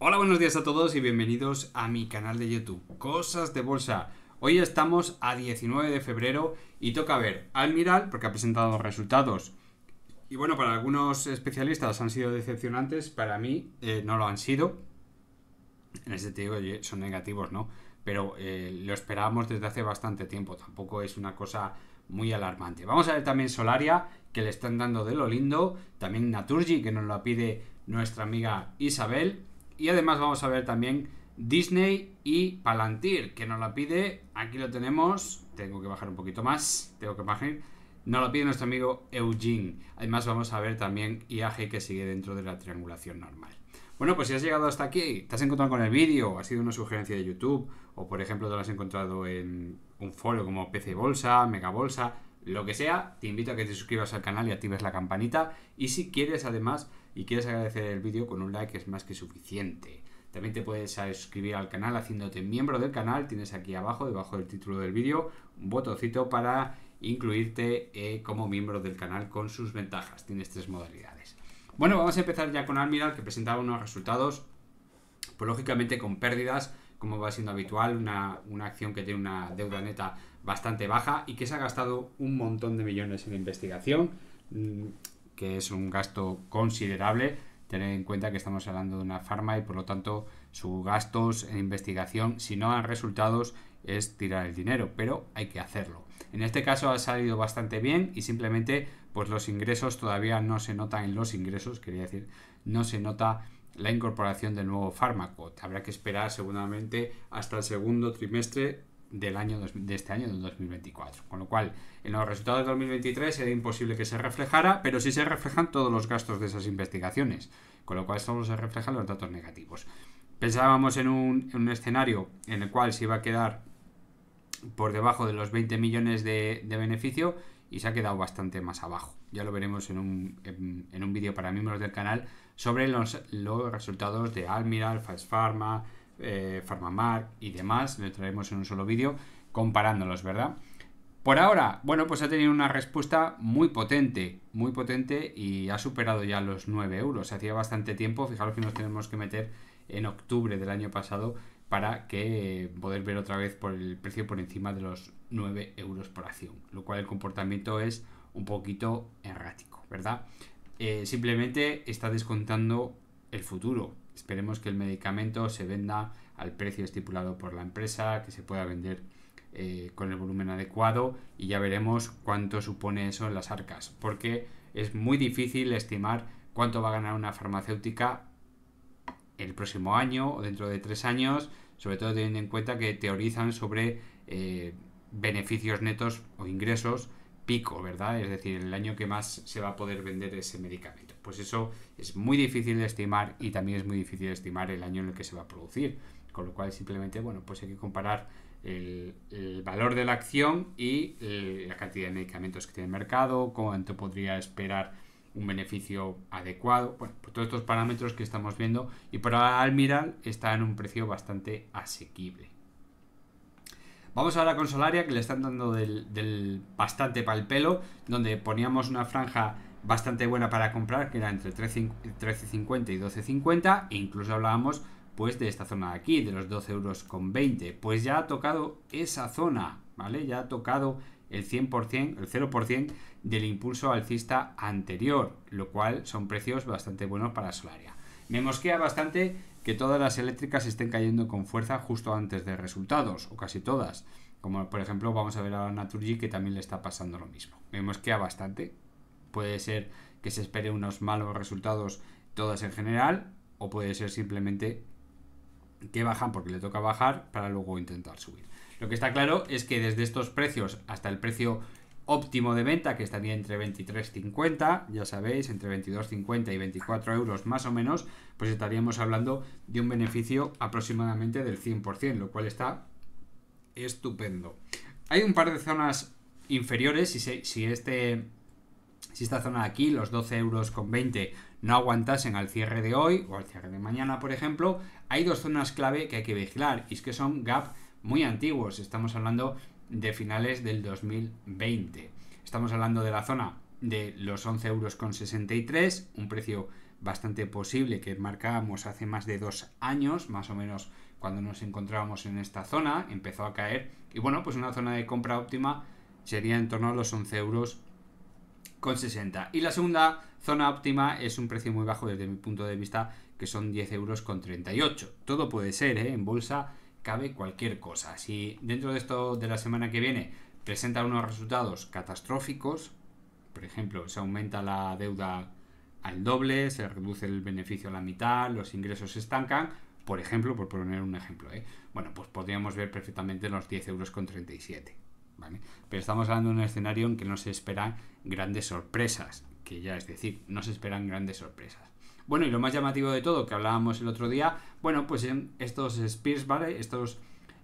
Hola, buenos días a todos y bienvenidos a mi canal de YouTube, Cosas de Bolsa. Hoy estamos a 19 de febrero y toca ver Almiral porque ha presentado resultados. Y bueno, para algunos especialistas han sido decepcionantes, para mí eh, no lo han sido. En ese sentido, son negativos, ¿no? Pero eh, lo esperábamos desde hace bastante tiempo, tampoco es una cosa muy alarmante. Vamos a ver también Solaria, que le están dando de lo lindo, también Naturgy, que nos lo pide nuestra amiga Isabel, y además vamos a ver también Disney y Palantir, que nos la pide, aquí lo tenemos, tengo que bajar un poquito más, tengo que bajar, nos la pide nuestro amigo Eugene. Además vamos a ver también IAG que sigue dentro de la triangulación normal. Bueno, pues si has llegado hasta aquí, te has encontrado con el vídeo, ha sido una sugerencia de YouTube, o por ejemplo te lo has encontrado en un foro como PC Bolsa, Mega Bolsa, lo que sea, te invito a que te suscribas al canal y actives la campanita. Y si quieres además y quieres agradecer el vídeo con un like es más que suficiente. También te puedes suscribir al canal haciéndote miembro del canal. Tienes aquí abajo, debajo del título del vídeo, un botoncito para incluirte eh, como miembro del canal con sus ventajas. Tienes tres modalidades. Bueno, vamos a empezar ya con Admiral, que presentaba unos resultados, pues lógicamente con pérdidas, como va siendo habitual, una, una acción que tiene una deuda neta bastante baja y que se ha gastado un montón de millones en investigación mm, que es un gasto considerable. Tener en cuenta que estamos hablando de una farma y por lo tanto sus gastos en investigación, si no dan resultados, es tirar el dinero, pero hay que hacerlo. En este caso ha salido bastante bien y simplemente pues los ingresos todavía no se notan en los ingresos, quería decir, no se nota la incorporación del nuevo fármaco. Habrá que esperar seguramente hasta el segundo trimestre del año de este año del 2024. Con lo cual, en los resultados de 2023 era imposible que se reflejara, pero sí se reflejan todos los gastos de esas investigaciones, con lo cual solo se reflejan los datos negativos. Pensábamos en un, escenario en el cual se iba a quedar por debajo de los 20 millones de, de beneficio y se ha quedado bastante más abajo. Ya lo veremos en un, en, un vídeo para miembros del canal sobre los, los resultados de Almiral, Fast Pharma, eh, Farmamar y demás, lo traemos en un solo vídeo, comparándolos, ¿verdad? Por ahora, bueno, pues ha tenido una respuesta muy potente, muy potente y ha superado ya los 9 euros. Hacía bastante tiempo, fijaros que nos tenemos que meter en octubre del año pasado para que eh, poder ver otra vez por el precio por encima de los 9 euros por acción, lo cual el comportamiento es un poquito errático, ¿verdad? Eh, simplemente está descontando el futuro, Esperemos que el medicamento se venda al precio estipulado por la empresa, que se pueda vender eh, con el volumen adecuado y ya veremos cuánto supone eso en las arcas, porque es muy difícil estimar cuánto va a ganar una farmacéutica el próximo año o dentro de tres años, sobre todo teniendo en cuenta que teorizan sobre eh, beneficios netos o ingresos pico, ¿verdad? Es decir, el año que más se va a poder vender ese medicamento. Pues eso es muy difícil de estimar y también es muy difícil de estimar el año en el que se va a producir. Con lo cual simplemente, bueno, pues hay que comparar el, valor de la acción y eh, la cantidad de medicamentos que tiene el mercado, cuánto podría esperar un beneficio adecuado. Bueno, por pues todos estos parámetros que estamos viendo y para Almiral está en un precio bastante asequible. Vamos ahora con Solaria, que le están dando del, bastante palpelo pelo, donde poníamos una franja bastante buena para comprar, que era entre 13.50 y 12.50, e incluso hablábamos pues de esta zona de aquí, de los 12,20 euros con pues ya ha tocado esa zona, ¿vale? Ya ha tocado el 100%, el 0% del impulso alcista anterior, lo cual son precios bastante buenos para Solaria. Me mosquea bastante que todas las eléctricas estén cayendo con fuerza justo antes de resultados, o casi todas. Como por ejemplo vamos a ver a Naturgy que también le está pasando lo mismo. Me mosquea bastante, puede ser que se espere unos malos resultados todas en general, o puede ser simplemente que bajan porque le toca bajar para luego intentar subir. Lo que está claro es que desde estos precios hasta el precio óptimo de venta, que estaría entre 23,50, ya sabéis, entre 22,50 y 24 euros más o menos, pues estaríamos hablando de un beneficio aproximadamente del 100%, lo cual está estupendo. Hay un par de zonas inferiores, si, si este si esta zona de aquí, los 12 euros con 20, no aguantasen al cierre de hoy o al cierre de mañana, por ejemplo, hay dos zonas clave que hay que vigilar y es que son gap muy antiguos. Estamos hablando de finales del 2020. Estamos hablando de la zona de los 11 euros con un precio bastante posible que marcábamos hace más de dos años, más o menos cuando nos encontrábamos en esta zona, empezó a caer y bueno, pues una zona de compra óptima sería en torno a los 11 euros con 60. Y la segunda zona óptima es un precio muy bajo desde mi punto de vista, que son 10 euros con 38. Todo puede ser, ¿eh? en bolsa cabe cualquier cosa. Si dentro de esto de la semana que viene presenta unos resultados catastróficos, por ejemplo, se aumenta la deuda al doble, se reduce el beneficio a la mitad, los ingresos se estancan, por ejemplo, por poner un ejemplo, ¿eh? bueno, pues podríamos ver perfectamente los 10 euros con 37. Pero estamos hablando de un escenario en que no se esperan grandes sorpresas, que ya es decir, no se esperan grandes sorpresas. Bueno, y lo más llamativo de todo, que hablábamos el otro día, bueno, pues en estos spears, ¿vale? Estos,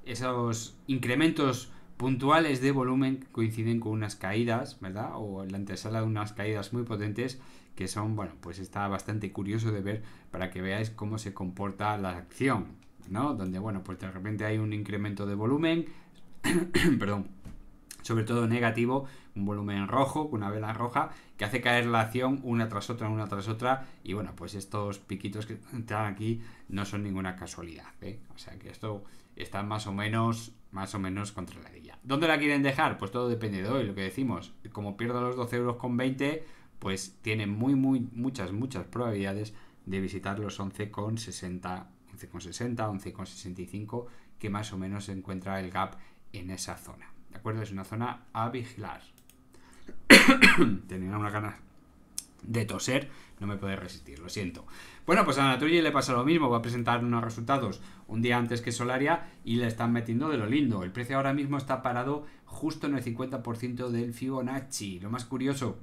esos incrementos puntuales de volumen coinciden con unas caídas, ¿verdad? O en la antesala de unas caídas muy potentes que son, bueno, pues está bastante curioso de ver para que veáis cómo se comporta la acción, ¿no? Donde, bueno, pues de repente hay un incremento de volumen, perdón, sobre todo negativo, un volumen rojo, con una vela roja, que hace caer la acción una tras otra, una tras otra, y bueno, pues estos piquitos que están aquí no son ninguna casualidad, ¿eh? o sea que esto está más o menos, más o menos contra controladilla. ¿Dónde la quieren dejar? Pues todo depende de hoy, lo que decimos, como pierda los 12 euros con 20, pues tiene muy, muy, muchas, muchas probabilidades de visitar los 11,60, 11,60, 11,65, que más o menos se encuentra el gap en esa zona. ¿De acuerdo? Es una zona a vigilar. Tenía una ganas de toser, no me puede resistir, lo siento. Bueno, pues a Naturgy le pasa lo mismo, va a presentar unos resultados un día antes que Solaria y le están metiendo de lo lindo. El precio ahora mismo está parado justo en el 50% del Fibonacci. Lo más curioso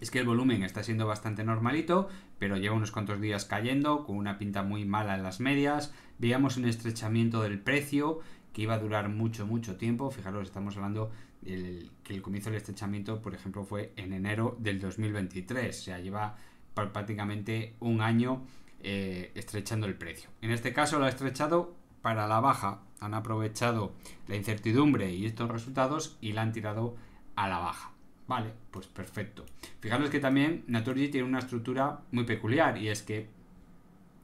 es que el volumen está siendo bastante normalito, pero lleva unos cuantos días cayendo, con una pinta muy mala en las medias. Veíamos un estrechamiento del precio, que iba a durar mucho, mucho tiempo. Fijaros, estamos hablando del, que el comienzo del estrechamiento, por ejemplo, fue en enero del 2023. O sea, lleva prácticamente un año eh, estrechando el precio. En este caso lo ha estrechado para la baja. Han aprovechado la incertidumbre y estos resultados y la han tirado a la baja. Vale, pues perfecto. Fijaros que también Naturgy tiene una estructura muy peculiar y es que,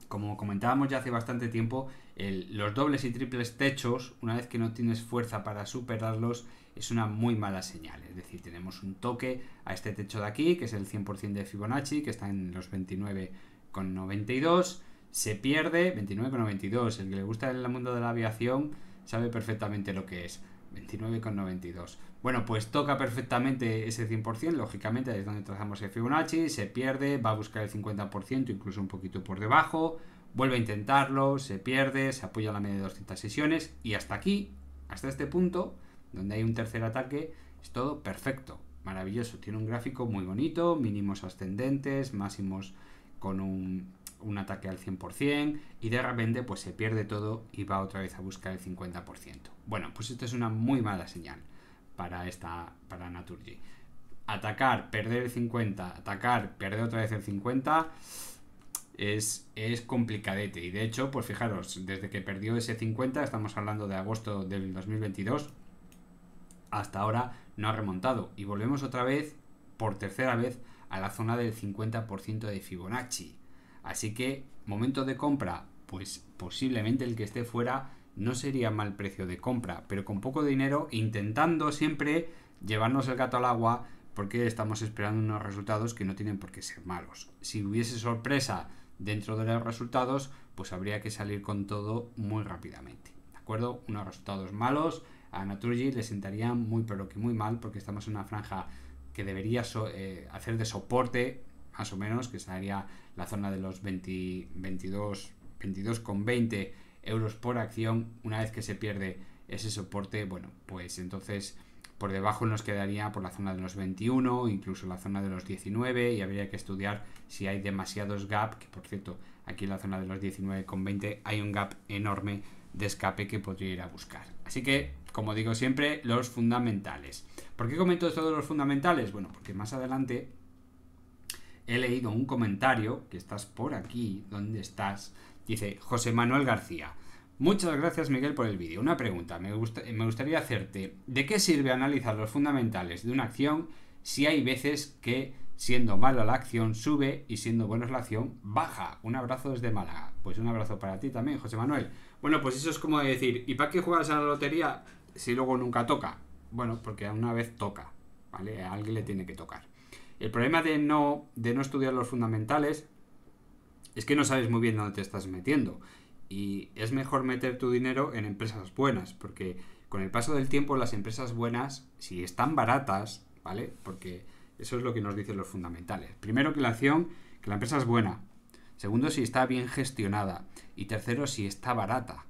como comentábamos ya hace bastante tiempo, los dobles y triples techos, una vez que no tienes fuerza para superarlos, es una muy mala señal. Es decir, tenemos un toque a este techo de aquí, que es el 100% de Fibonacci, que está en los 29,92. Se pierde, 29,92. El que le gusta el mundo de la aviación sabe perfectamente lo que es. 29,92. Bueno, pues toca perfectamente ese 100%, lógicamente, es donde trazamos el Fibonacci, se pierde, va a buscar el 50%, incluso un poquito por debajo, Vuelve a intentarlo, se pierde, se apoya a la media de 200 sesiones y hasta aquí, hasta este punto, donde hay un tercer ataque, es todo perfecto, maravilloso. Tiene un gráfico muy bonito, mínimos ascendentes, máximos con un, ataque al 100% y de repente pues se pierde todo y va otra vez a buscar el 50%. Bueno, pues esto es una muy mala señal para esta para Naturgy. Atacar, perder el 50, atacar, perder otra vez el 50 es, complicadete. Y de hecho, pues fijaros, desde que perdió ese 50, estamos hablando de agosto del 2022, hasta ahora no ha remontado. Y volvemos otra vez, por tercera vez, a la zona del 50% de Fibonacci. Así que, momento de compra, pues posiblemente el que esté fuera no sería mal precio de compra, pero con poco dinero, intentando siempre llevarnos el gato al agua, porque estamos esperando unos resultados que no tienen por qué ser malos. Si hubiese sorpresa dentro de los resultados, pues habría que salir con todo muy rápidamente. ¿De acuerdo? Unos resultados malos a Naturgy le sentarían muy pero que muy mal porque estamos en una franja que debería eh, hacer de soporte más o menos, que sería la zona de los 22, 22,20 euros por acción. Una vez que se pierde ese soporte, bueno, pues entonces por debajo nos quedaría por la zona de los 21, incluso la zona de los 19 y habría que estudiar si hay demasiados gap, que por cierto, aquí en la zona de los 19 con 20 hay un gap enorme de escape que podría ir a buscar. Así que, como digo siempre, los fundamentales. ¿Por qué comento todos los fundamentales? Bueno, porque más adelante he leído un comentario, que estás por aquí, ¿dónde estás? Dice José Manuel García. Muchas gracias Miguel por el vídeo. Una pregunta, me, me gustaría hacerte. ¿De qué sirve analizar los fundamentales de una acción si hay veces que siendo mala la acción sube y siendo buena la acción baja? Un abrazo desde Málaga. Pues un abrazo para ti también, José Manuel. Bueno, pues eso es como decir, ¿y para qué juegas a la lotería si luego nunca toca? Bueno, porque una vez toca, ¿vale? A alguien le tiene que tocar. El problema de no, de no estudiar los fundamentales es que no sabes muy bien dónde te estás metiendo. Y es mejor meter tu dinero en empresas buenas, porque con el paso del tiempo las empresas buenas, si están baratas, ¿vale? Porque eso es lo que nos dicen los fundamentales. Primero que la acción, que la empresa es buena. Segundo, si está bien gestionada. Y tercero, si está barata.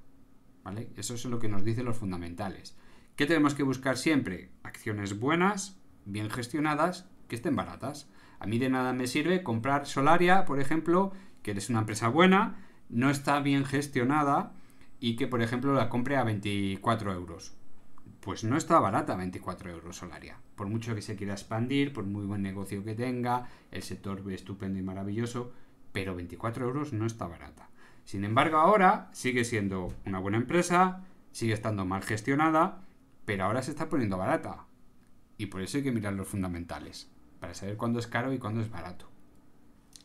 ¿Vale? Eso es lo que nos dicen los fundamentales. ¿Qué tenemos que buscar siempre? Acciones buenas, bien gestionadas, que estén baratas. A mí de nada me sirve comprar Solaria, por ejemplo, que eres una empresa buena, no está bien gestionada y que, por ejemplo, la compre a 24 euros. Pues no está barata 24 euros solaria. Por mucho que se quiera expandir, por muy buen negocio que tenga, el sector estupendo y maravilloso, pero 24 euros no está barata. Sin embargo, ahora sigue siendo una buena empresa, sigue estando mal gestionada, pero ahora se está poniendo barata. Y por eso hay que mirar los fundamentales, para saber cuándo es caro y cuándo es barato.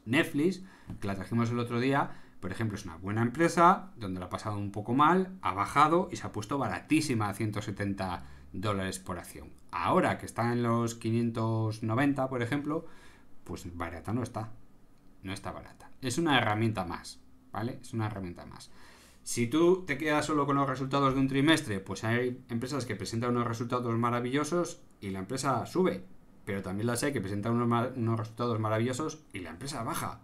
Netflix, que la trajimos el otro día, por ejemplo, es una buena empresa donde la ha pasado un poco mal, ha bajado y se ha puesto baratísima a 170 dólares por acción. Ahora que está en los 590, por ejemplo, pues barata no está. No está barata. Es una herramienta más, ¿vale? Es una herramienta más. Si tú te quedas solo con los resultados de un trimestre, pues hay empresas que presentan unos resultados maravillosos y la empresa sube. Pero también las hay que presentan unos resultados maravillosos y la empresa baja.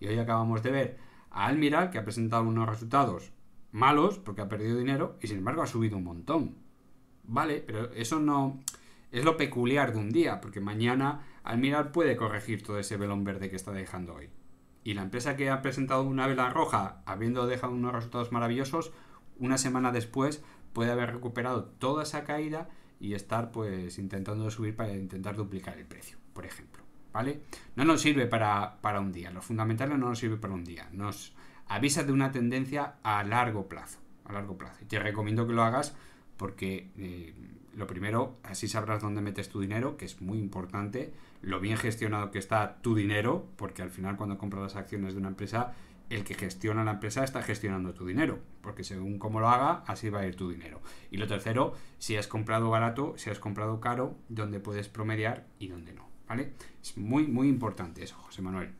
Y hoy acabamos de ver a Almiral, que ha presentado unos resultados malos porque ha perdido dinero y sin embargo ha subido un montón. Vale, pero eso no es lo peculiar de un día, porque mañana Almiral puede corregir todo ese velón verde que está dejando hoy. Y la empresa que ha presentado una vela roja, habiendo dejado unos resultados maravillosos, una semana después puede haber recuperado toda esa caída y estar pues intentando subir para intentar duplicar el precio, por ejemplo. No nos sirve para, un día, lo fundamental no nos sirve para un día, nos avisa de una tendencia a largo plazo, a largo plazo. te recomiendo que lo hagas porque eh, lo primero, así sabrás dónde metes tu dinero, que es muy importante, lo bien gestionado que está tu dinero, porque al final cuando compras las acciones de una empresa, el que gestiona la empresa está gestionando tu dinero, porque según cómo lo haga, así va a ir tu dinero. Y lo tercero, si has comprado barato, si has comprado caro, dónde puedes promediar y dónde no. Es muy, muy importante eso, José Manuel.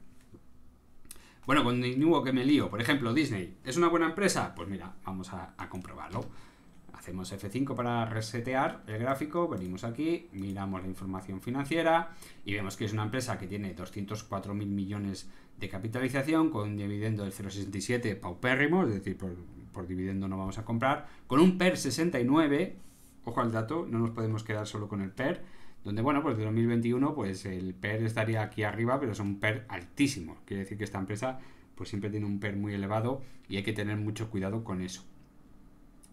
Bueno, nuevo que me lío. Por ejemplo, Disney. ¿Es una buena empresa? Pues mira, vamos a, comprobarlo. Hacemos F5 para resetear el gráfico, venimos aquí, miramos la información financiera y vemos que es una empresa que tiene 204 mil millones de capitalización con un dividendo del 0,67 paupérrimo, es decir, por, por dividendo no vamos a comprar, con un PER 69, ojo al dato, no nos podemos quedar solo con el PER, donde bueno, pues de 2021 pues el PER estaría aquí arriba, pero es un PER altísimo. Quiere decir que esta empresa pues siempre tiene un PER muy elevado y hay que tener mucho cuidado con eso.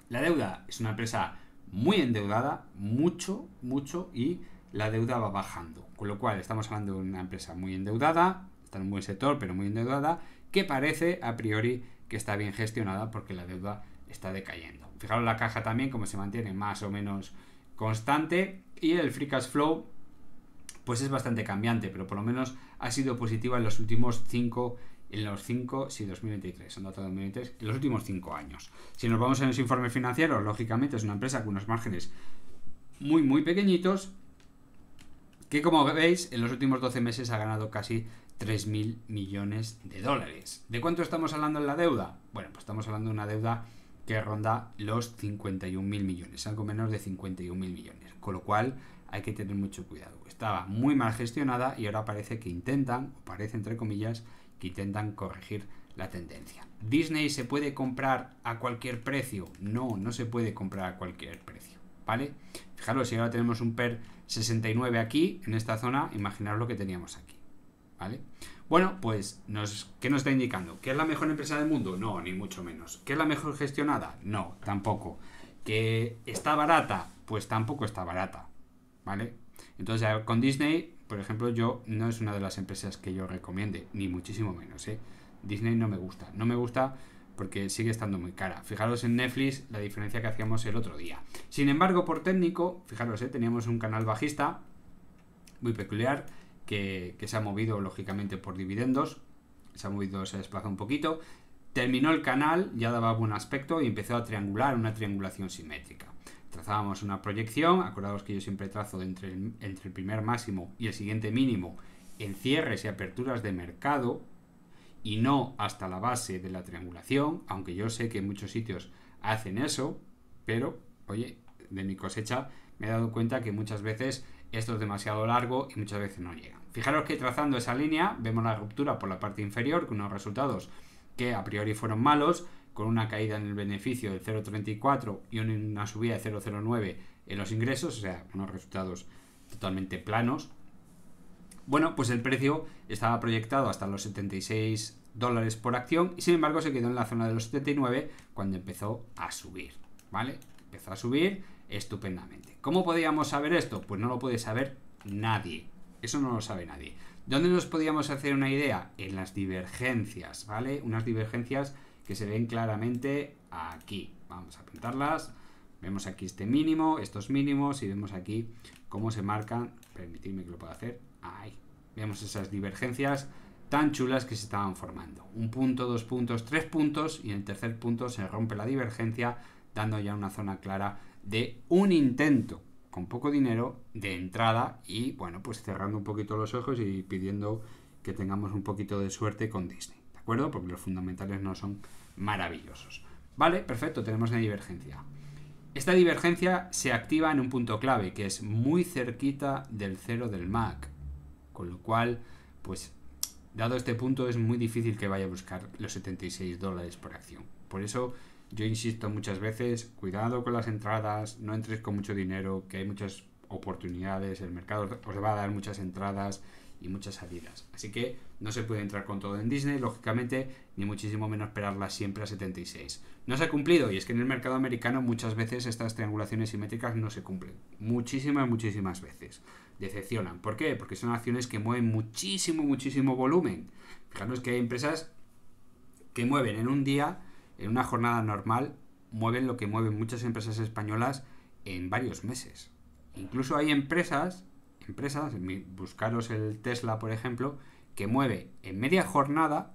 La deuda es una empresa muy endeudada, mucho, mucho, y la deuda va bajando. Con lo cual estamos hablando de una empresa muy endeudada, está en un buen sector, pero muy endeudada, que parece a priori que está bien gestionada porque la deuda está decayendo. Fijaros la caja también, como se mantiene más o menos constante, y el free cash flow pues es bastante cambiante, pero por lo menos ha sido positiva en los últimos 5 en los 5, sí, 2023, son datos de 2023, en los últimos 5 años. Si nos vamos en los informes financieros, lógicamente es una empresa con unos márgenes muy, muy pequeñitos, que como veis, en los últimos 12 meses ha ganado casi 3.000 millones de dólares. ¿De cuánto estamos hablando en la deuda? Bueno, pues estamos hablando de una deuda que ronda los 51.000 millones, algo menos de 51.000 millones con lo cual hay que tener mucho cuidado. Estaba muy mal gestionada y ahora parece que intentan, o parece entre comillas, que intentan corregir la tendencia. ¿Disney se puede comprar a cualquier precio? No, no se puede comprar a cualquier precio, ¿vale? Fijaros, si ahora tenemos un PER 69 aquí, en esta zona, imaginar lo que teníamos aquí, ¿vale? Bueno, pues, ¿qué nos está indicando? ¿Que es la mejor empresa del mundo? No, ni mucho menos. ¿Que es la mejor gestionada? No, tampoco. ¿Que está barata? Pues tampoco está barata, ¿vale? Entonces, con Disney, por ejemplo, yo no es una de las empresas que yo recomiende, ni muchísimo menos, ¿eh? Disney no me gusta. No me gusta porque sigue estando muy cara. Fijaros en Netflix la diferencia que hacíamos el otro día. Sin embargo, por técnico, fijaros, ¿eh? teníamos un canal bajista muy peculiar que, se ha movido lógicamente por dividendos, se ha movido, se desplaza un poquito. Terminó el canal, ya daba buen aspecto y empezó a triangular una triangulación simétrica. Trazábamos una proyección, acordaos que yo siempre trazo entre el, primer máximo y el siguiente mínimo en cierres y aperturas de mercado y no hasta la base de la triangulación, aunque yo sé que muchos sitios hacen eso, pero oye, de mi cosecha me he dado cuenta que muchas veces esto es demasiado largo y muchas veces no llega. Fijaros que trazando esa línea vemos la ruptura por la parte inferior con unos resultados que a priori fueron malos, con una caída en el beneficio del 0,34 y una subida de 0,09 en los ingresos, o sea, unos resultados totalmente planos. Bueno, pues el precio estaba proyectado hasta los 76 dólares por acción y sin embargo se quedó en la zona de los 79 cuando empezó a subir, ¿vale? Empezó a subir estupendamente. ¿Cómo podíamos saber esto? Pues no lo puede saber nadie. Eso no lo sabe nadie. ¿Dónde nos podíamos hacer una idea? En las divergencias, ¿vale? Unas divergencias que se ven claramente aquí. Vamos a pintarlas. Vemos aquí este mínimo, estos mínimos y vemos aquí cómo se marcan. Permitidme que lo pueda hacer. Ahí. Vemos esas divergencias tan chulas que se estaban formando. Un punto, dos puntos, tres puntos y en el tercer punto se rompe la divergencia dando ya una zona clara de un intento con poco dinero de entrada y bueno, pues cerrando un poquito los ojos y pidiendo que tengamos un poquito de suerte con Disney, ¿de acuerdo? Porque los fundamentales no son maravillosos. Vale, perfecto, tenemos una divergencia. Esta divergencia se activa en un punto clave, que es muy cerquita del cero del MAC, con lo cual, pues, dado este punto, es muy difícil que vaya a buscar los 76 dólares por acción. Por eso yo insisto muchas veces, cuidado con las entradas, no entres con mucho dinero, que hay muchas oportunidades, el mercado os va a dar muchas entradas y muchas salidas. Así que no se puede entrar con todo en Disney, lógicamente, ni muchísimo menos esperarlas siempre a 76. No se ha cumplido, y es que en el mercado americano muchas veces estas triangulaciones simétricas no se cumplen. Muchísimas, muchísimas veces. Decepcionan. ¿Por qué? Porque son acciones que mueven muchísimo, muchísimo volumen. Fijaros que hay empresas que mueven en un día en una jornada normal mueven lo que mueven muchas empresas españolas en varios meses. Incluso hay empresas, empresas, buscaros el Tesla por ejemplo, que mueve en media jornada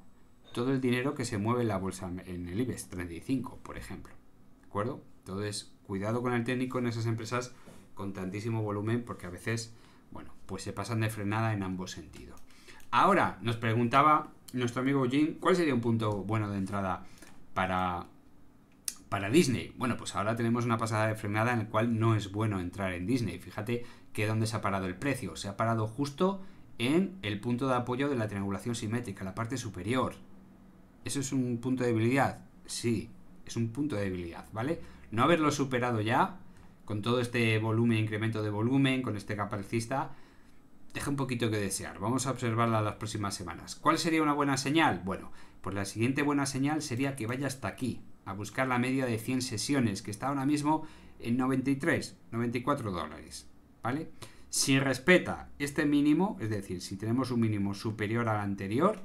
todo el dinero que se mueve en la bolsa en el IBEX 35, por ejemplo. ¿De acuerdo? Entonces, cuidado con el técnico en esas empresas con tantísimo volumen porque a veces, bueno, pues se pasan de frenada en ambos sentidos. Ahora, nos preguntaba nuestro amigo Jim, ¿cuál sería un punto bueno de entrada para, para Disney. Bueno, pues ahora tenemos una pasada de frenada en la cual no es bueno entrar en Disney. Fíjate que dónde se ha parado el precio. Se ha parado justo en el punto de apoyo de la triangulación simétrica, la parte superior. ¿Eso es un punto de debilidad? Sí, es un punto de debilidad, ¿vale? No haberlo superado ya, con todo este volumen, incremento de volumen, con este capacista, deja un poquito que desear. Vamos a observarla las próximas semanas. ¿Cuál sería una buena señal? Bueno, pues la siguiente buena señal sería que vaya hasta aquí, a buscar la media de 100 sesiones, que está ahora mismo en 93, 94 dólares. ¿Vale? Si respeta este mínimo, es decir, si tenemos un mínimo superior al anterior,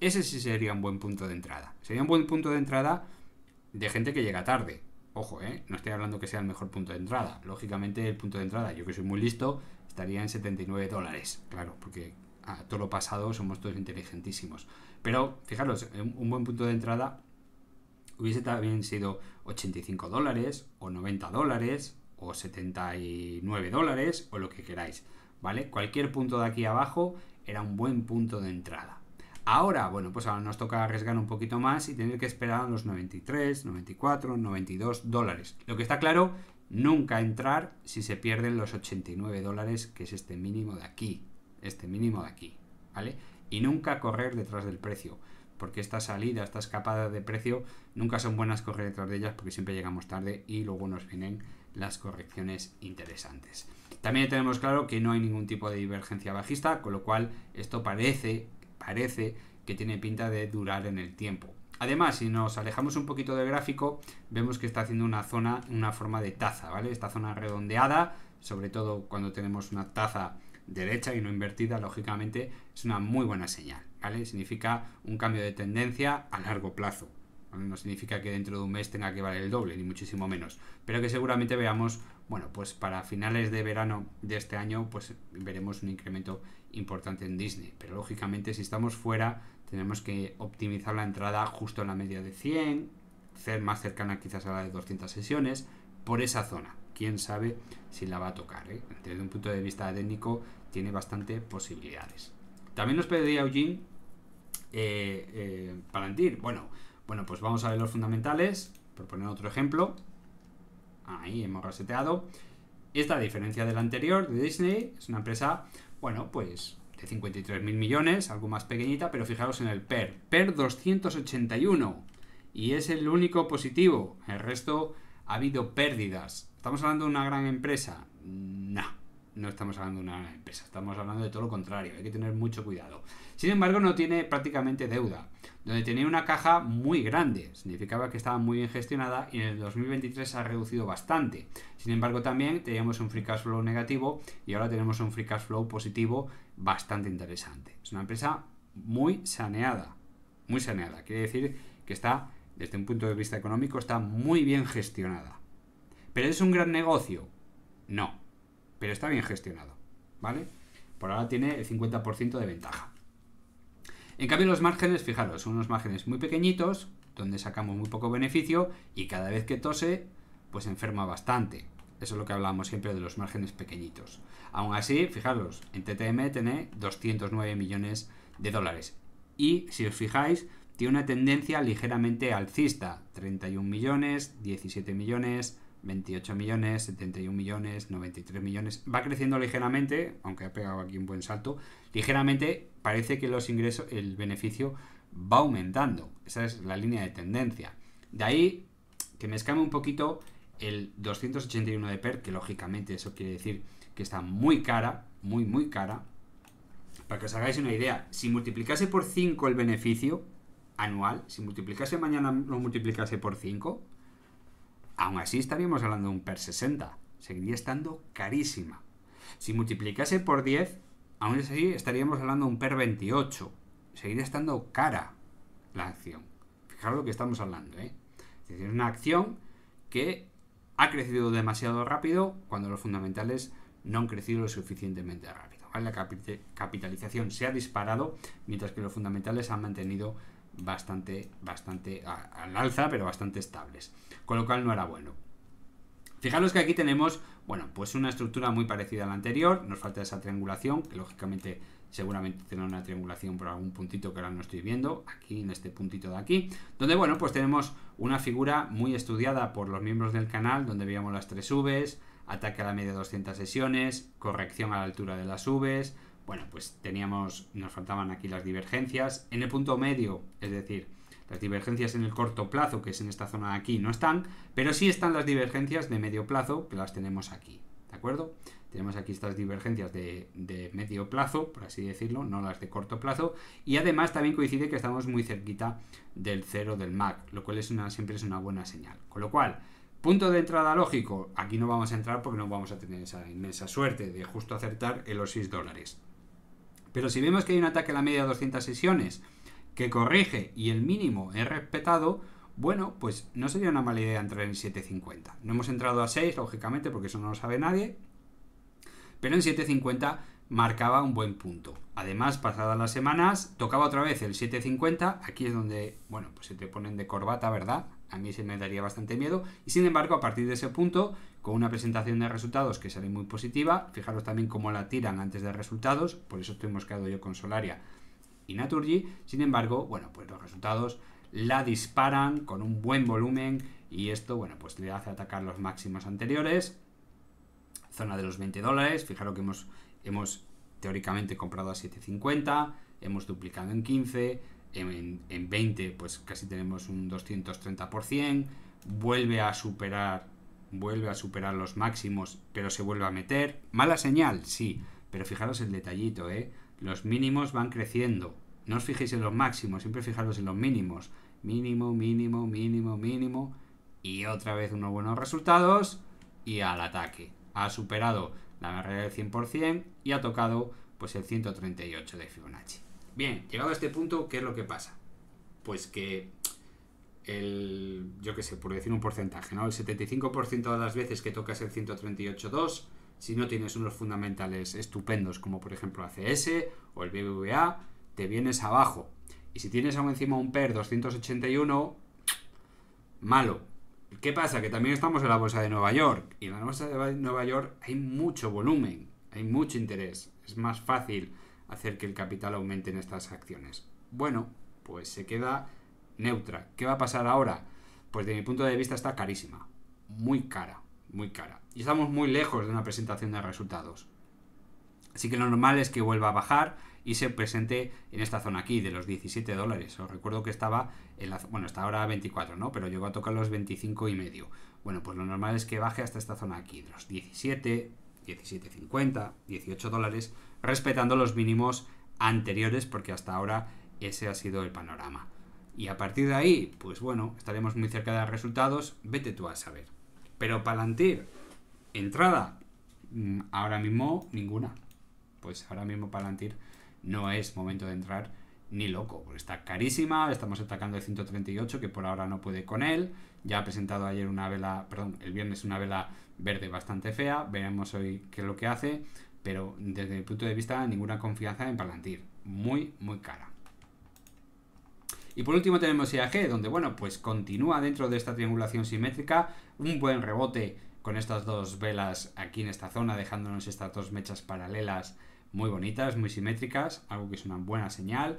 ese sí sería un buen punto de entrada. Sería un buen punto de entrada de gente que llega tarde. Ojo, ¿eh? no estoy hablando que sea el mejor punto de entrada. Lógicamente, el punto de entrada, yo que soy muy listo, estaría en 79 dólares. Claro, porque a todo lo pasado somos todos inteligentísimos. Pero fijaros, un buen punto de entrada hubiese también sido 85 dólares o 90 dólares o 79 dólares o lo que queráis, ¿vale? Cualquier punto de aquí abajo era un buen punto de entrada. Ahora, bueno, pues ahora nos toca arriesgar un poquito más y tener que esperar a los 93, 94, 92 dólares. Lo que está claro, nunca entrar si se pierden los 89 dólares, que es este mínimo de aquí, este mínimo de aquí, ¿vale? y nunca correr detrás del precio, porque esta salida esta escapada de precio, nunca son buenas correr detrás de ellas porque siempre llegamos tarde y luego nos vienen las correcciones interesantes. También tenemos claro que no hay ningún tipo de divergencia bajista, con lo cual esto parece, parece que tiene pinta de durar en el tiempo. Además, si nos alejamos un poquito del gráfico, vemos que está haciendo una zona, una forma de taza, ¿vale? Esta zona redondeada, sobre todo cuando tenemos una taza derecha y no invertida, lógicamente, es una muy buena señal, Significa un cambio de tendencia a largo plazo. No significa que dentro de un mes tenga que valer el doble, ni muchísimo menos, pero que seguramente veamos, bueno, pues para finales de verano de este año, pues veremos un incremento importante en Disney. Pero lógicamente, si estamos fuera, tenemos que optimizar la entrada justo en la media de 100, ser más cercana quizás a la de 200 sesiones, por esa zona, quién sabe si la va a tocar. ¿eh? Desde un punto de vista técnico tiene bastante posibilidades. También nos pedía Eugene eh, eh, Bueno, bueno, pues vamos a ver los fundamentales, por poner otro ejemplo. Ahí hemos reseteado. Esta diferencia del anterior de Disney es una empresa, bueno, pues de 53.000 millones, algo más pequeñita, pero fijaros en el PER. PER 281. Y es el único positivo. El resto ¿Ha habido pérdidas? ¿Estamos hablando de una gran empresa? No, no estamos hablando de una gran empresa, estamos hablando de todo lo contrario, hay que tener mucho cuidado. Sin embargo, no tiene prácticamente deuda, donde tenía una caja muy grande, significaba que estaba muy bien gestionada y en el 2023 se ha reducido bastante. Sin embargo, también teníamos un free cash flow negativo y ahora tenemos un free cash flow positivo bastante interesante. Es una empresa muy saneada, muy saneada, quiere decir que está desde un punto de vista económico, está muy bien gestionada. ¿Pero es un gran negocio? No, pero está bien gestionado, ¿vale? Por ahora tiene el 50% de ventaja. En cambio, los márgenes, fijaros, son unos márgenes muy pequeñitos, donde sacamos muy poco beneficio y cada vez que tose, pues enferma bastante. Eso es lo que hablábamos siempre de los márgenes pequeñitos. Aún así, fijaros, en TTM tiene 209 millones de dólares. Y si os fijáis, tiene una tendencia ligeramente alcista, 31 millones, 17 millones, 28 millones, 71 millones, 93 millones. Va creciendo ligeramente, aunque ha pegado aquí un buen salto. Ligeramente parece que los ingresos, el beneficio va aumentando. Esa es la línea de tendencia. De ahí que me escame un poquito el 281 de PER, que lógicamente eso quiere decir que está muy cara, muy, muy cara. Para que os hagáis una idea, si multiplicase por 5 el beneficio, anual, si multiplicase mañana lo multiplicase por 5, aún así estaríamos hablando de un per 60. Seguiría estando carísima. Si multiplicase por 10, aún así estaríamos hablando de un per 28. Seguiría estando cara la acción. Fijaros lo que estamos hablando, ¿eh? Es decir, una acción que ha crecido demasiado rápido cuando los fundamentales no han crecido lo suficientemente rápido. La capitalización se ha disparado mientras que los fundamentales han mantenido bastante, bastante al alza, pero bastante estables. Con lo cual no era bueno. Fijaros que aquí tenemos, bueno, pues una estructura muy parecida a la anterior. Nos falta esa triangulación, que lógicamente seguramente tendrá una triangulación por algún puntito que ahora no estoy viendo, aquí en este puntito de aquí, donde bueno, pues tenemos una figura muy estudiada por los miembros del canal, donde veíamos las tres Vs, ataque a la media de 200 sesiones, corrección a la altura de las Vs, bueno, pues teníamos, nos faltaban aquí las divergencias. En el punto medio, es decir, las divergencias en el corto plazo, que es en esta zona de aquí, no están, pero sí están las divergencias de medio plazo, que las tenemos aquí, ¿de acuerdo? Tenemos aquí estas divergencias de, medio plazo, por así decirlo, no las de corto plazo, y además también coincide que estamos muy cerquita del cero del MAC, lo cual es una, siempre es una buena señal. Con lo cual, punto de entrada lógico, aquí no vamos a entrar porque no vamos a tener esa inmensa suerte de justo acertar en los 6 dólares. Pero si vemos que hay un ataque a la media de 200 sesiones que corrige y el mínimo es respetado, bueno, pues no sería una mala idea entrar en 750. No hemos entrado a 6, lógicamente, porque eso no lo sabe nadie. Pero en 750 marcaba un buen punto. Además, pasadas las semanas, tocaba otra vez el 750. Aquí es donde, bueno, pues se te ponen de corbata, ¿verdad? a mí se me daría bastante miedo. Y sin embargo, a partir de ese punto, con una presentación de resultados que sale muy positiva, fijaros también cómo la tiran antes de resultados, por eso hemos quedado yo con Solaria y Naturgy. Sin embargo, bueno, pues los resultados la disparan con un buen volumen y esto, bueno, pues le hace atacar los máximos anteriores, zona de los 20 dólares, fijaros que hemos, hemos teóricamente comprado a 7.50, hemos duplicado en 15, en, 20 pues casi tenemos un 230%, vuelve a superar vuelve a superar los máximos, pero se vuelve a meter. Mala señal, sí, pero fijaros el detallito, ¿eh? Los mínimos van creciendo. No os fijéis en los máximos, siempre fijaros en los mínimos. Mínimo, mínimo, mínimo, mínimo. Y otra vez unos buenos resultados. Y al ataque. Ha superado la barrera del 100% y ha tocado pues el 138 de Fibonacci. Bien, llegado a este punto, ¿qué es lo que pasa? Pues que el, yo qué sé, por decir un porcentaje, ¿no? El 75% de las veces que tocas el 138.2, si no tienes unos fundamentales estupendos como por ejemplo ACS o el BBVA, te vienes abajo. Y si tienes aún encima un PER 281, malo. ¿Qué pasa? Que también estamos en la bolsa de Nueva York. Y en la bolsa de Nueva York hay mucho volumen, hay mucho interés. Es más fácil hacer que el capital aumente en estas acciones. Bueno, pues se queda neutra. ¿Qué va a pasar ahora? Pues de mi punto de vista está carísima. Muy cara, muy cara. Y estamos muy lejos de una presentación de resultados. Así que lo normal es que vuelva a bajar y se presente en esta zona aquí de los 17 dólares. Os recuerdo que estaba en la, bueno, está ahora a 24, ¿no? Pero llegó a tocar los 25 y medio. Bueno, pues lo normal es que baje hasta esta zona aquí, de los 17, 17.50, 18 dólares respetando los mínimos anteriores, porque hasta ahora ese ha sido el panorama. Y a partir de ahí, pues bueno, estaremos muy cerca de los resultados, vete tú a saber. Pero Palantir, entrada, mm, ahora mismo ninguna. Pues ahora mismo Palantir no es momento de entrar ni loco, porque está carísima, estamos atacando el 138 que por ahora no puede con él. Ya ha presentado ayer una vela, perdón, el viernes una vela verde bastante fea, Veamos hoy qué es lo que hace pero desde mi punto de vista ninguna confianza en Palantir. Muy, muy cara. Y por último tenemos IAG, e donde bueno, pues continúa dentro de esta triangulación simétrica un buen rebote con estas dos velas aquí en esta zona, dejándonos estas dos mechas paralelas muy bonitas, muy simétricas, algo que es una buena señal.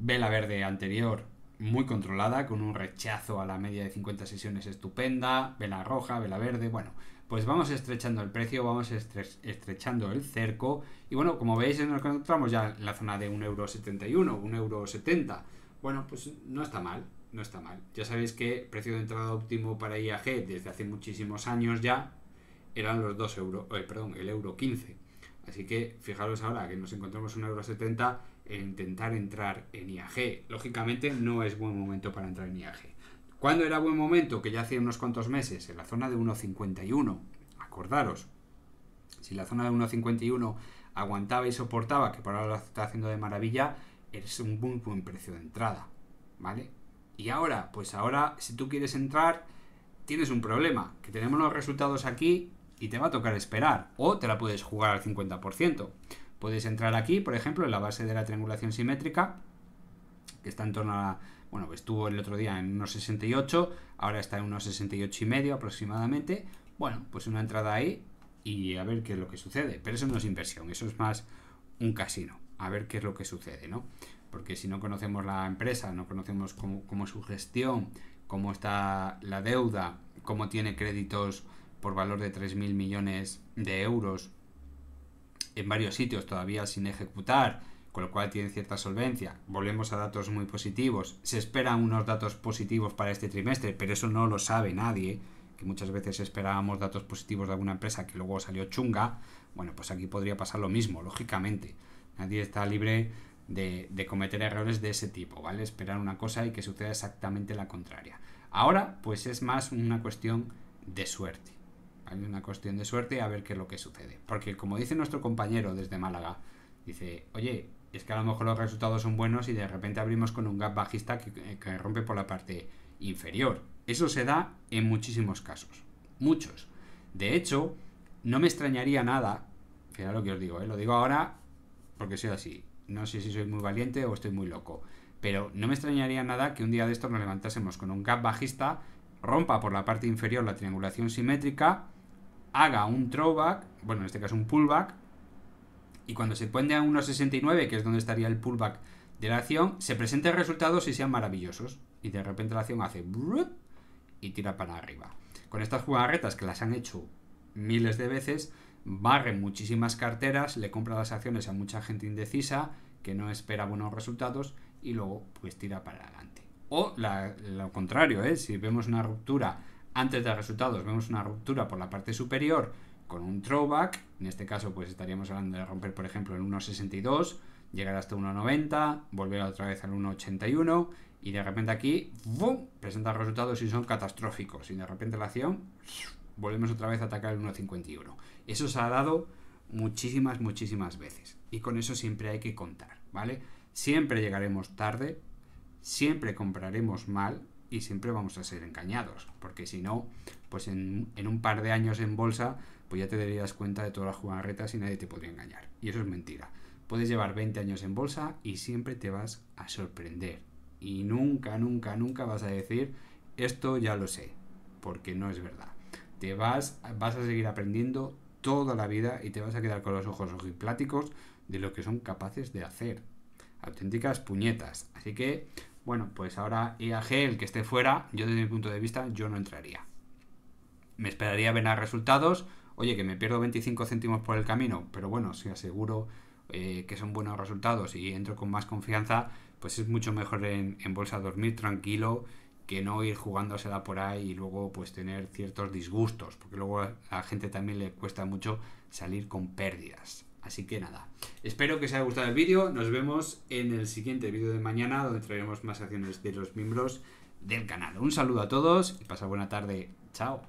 Vela verde anterior muy controlada, con un rechazo a la media de 50 sesiones estupenda, vela roja, vela verde, bueno, pues vamos estrechando el precio, vamos estrechando el cerco. Y bueno, como veis, nos encontramos ya en la zona de 1,71€, 1,70€. Bueno, pues no está mal, no está mal. Ya sabéis que precio de entrada óptimo para IAG desde hace muchísimos años ya eran los 2 euros, eh, perdón, el euro 15. Así que fijaros ahora que nos encontramos 1,70€ en e intentar entrar en IAG. Lógicamente no es buen momento para entrar en IAG. ¿Cuándo era buen momento? Que ya hacía unos cuantos meses, en la zona de 1.51. Acordaros, si la zona de 1.51 aguantaba y soportaba, que por ahora lo está haciendo de maravilla, es un buen precio de entrada, ¿vale? Y ahora, pues ahora, si tú quieres entrar, tienes un problema, que tenemos los resultados aquí y te va a tocar esperar, o te la puedes jugar al 50%. Puedes entrar aquí, por ejemplo, en la base de la triangulación simétrica, que está en torno a bueno, estuvo el otro día en unos 68, ahora está en unos unos y medio aproximadamente. Bueno, pues una entrada ahí y a ver qué es lo que sucede. Pero eso no es inversión, eso es más un casino. A ver qué es lo que sucede, ¿no? Porque si no conocemos la empresa, no conocemos cómo, cómo es su gestión, cómo está la deuda, cómo tiene créditos por valor de 3.000 millones de euros en varios sitios todavía sin ejecutar, con lo cual tiene cierta solvencia. Volvemos a datos muy positivos. Se esperan unos datos positivos para este trimestre, pero eso no lo sabe nadie, que muchas veces esperábamos datos positivos de alguna empresa que luego salió chunga. Bueno, pues aquí podría pasar lo mismo, lógicamente. Nadie está libre de, cometer errores de ese tipo, ¿vale? Esperar una cosa y que suceda exactamente la contraria. Ahora, pues es más una cuestión de suerte. Hay una cuestión de suerte a ver qué es lo que sucede. Porque como dice nuestro compañero desde Málaga, dice, oye, es que a lo mejor los resultados son buenos y de repente abrimos con un gap bajista eh, que, rompe por la parte inferior. Eso se da en muchísimos casos. Muchos. De hecho, no me extrañaría nada. Fíjate lo que os digo, eh, lo digo ahora porque soy así. No sé si soy muy valiente o estoy muy loco. Pero no me extrañaría nada que un día de estos nos levantásemos con un gap bajista, rompa por la parte inferior la triangulación simétrica, haga un throwback, bueno, en este caso un pullback, y cuando se pone a 1,69, que es donde estaría el pullback de la acción, se presenten resultados y sean maravillosos. Y de repente la acción hace y tira para arriba. Con estas jugarretas que las han hecho miles de veces, barren muchísimas carteras, le compra las acciones a mucha gente indecisa que no espera buenos resultados y luego pues tira para adelante. O lo contrario, ¿eh? si vemos una ruptura antes de resultados, vemos una ruptura por la parte superior, con un throwback, en este caso pues estaríamos hablando de romper por ejemplo el 1.62, llegar hasta 1.90, volver otra vez al 1.81 y de repente aquí ¡bum! presenta resultados y son catastróficos y de repente la acción volvemos otra vez a atacar el 1.51. Eso se ha dado muchísimas, muchísimas veces y con eso siempre hay que contar, ¿vale? Siempre llegaremos tarde, siempre compraremos mal, y siempre vamos a ser engañados, porque si no, pues en, un par de años en bolsa pues ya te darías cuenta de todas las jugarretas y nadie te podría engañar. Y eso es mentira. Puedes llevar 20 años en bolsa y siempre te vas a sorprender. Y nunca, nunca, nunca vas a decir, esto ya lo sé, porque no es verdad. Te vas, vas a seguir aprendiendo toda la vida y te vas a quedar con los ojos ojipláticos de lo que son capaces de hacer. Auténticas puñetas. Así que, bueno, pues ahora EAG, el que esté fuera, yo desde mi punto de vista, yo no entraría. Me esperaría ver a resultados, oye, que me pierdo 25 céntimos por el camino, pero bueno, si aseguro eh, que son buenos resultados y entro con más confianza, pues es mucho mejor en, bolsa dormir tranquilo que no ir jugándosela por ahí y luego pues tener ciertos disgustos, porque luego a la gente también le cuesta mucho salir con pérdidas. Así que nada, espero que os haya gustado el vídeo, nos vemos en el siguiente vídeo de mañana donde traeremos más acciones de los miembros del canal. Un saludo a todos y pasa buena tarde, chao.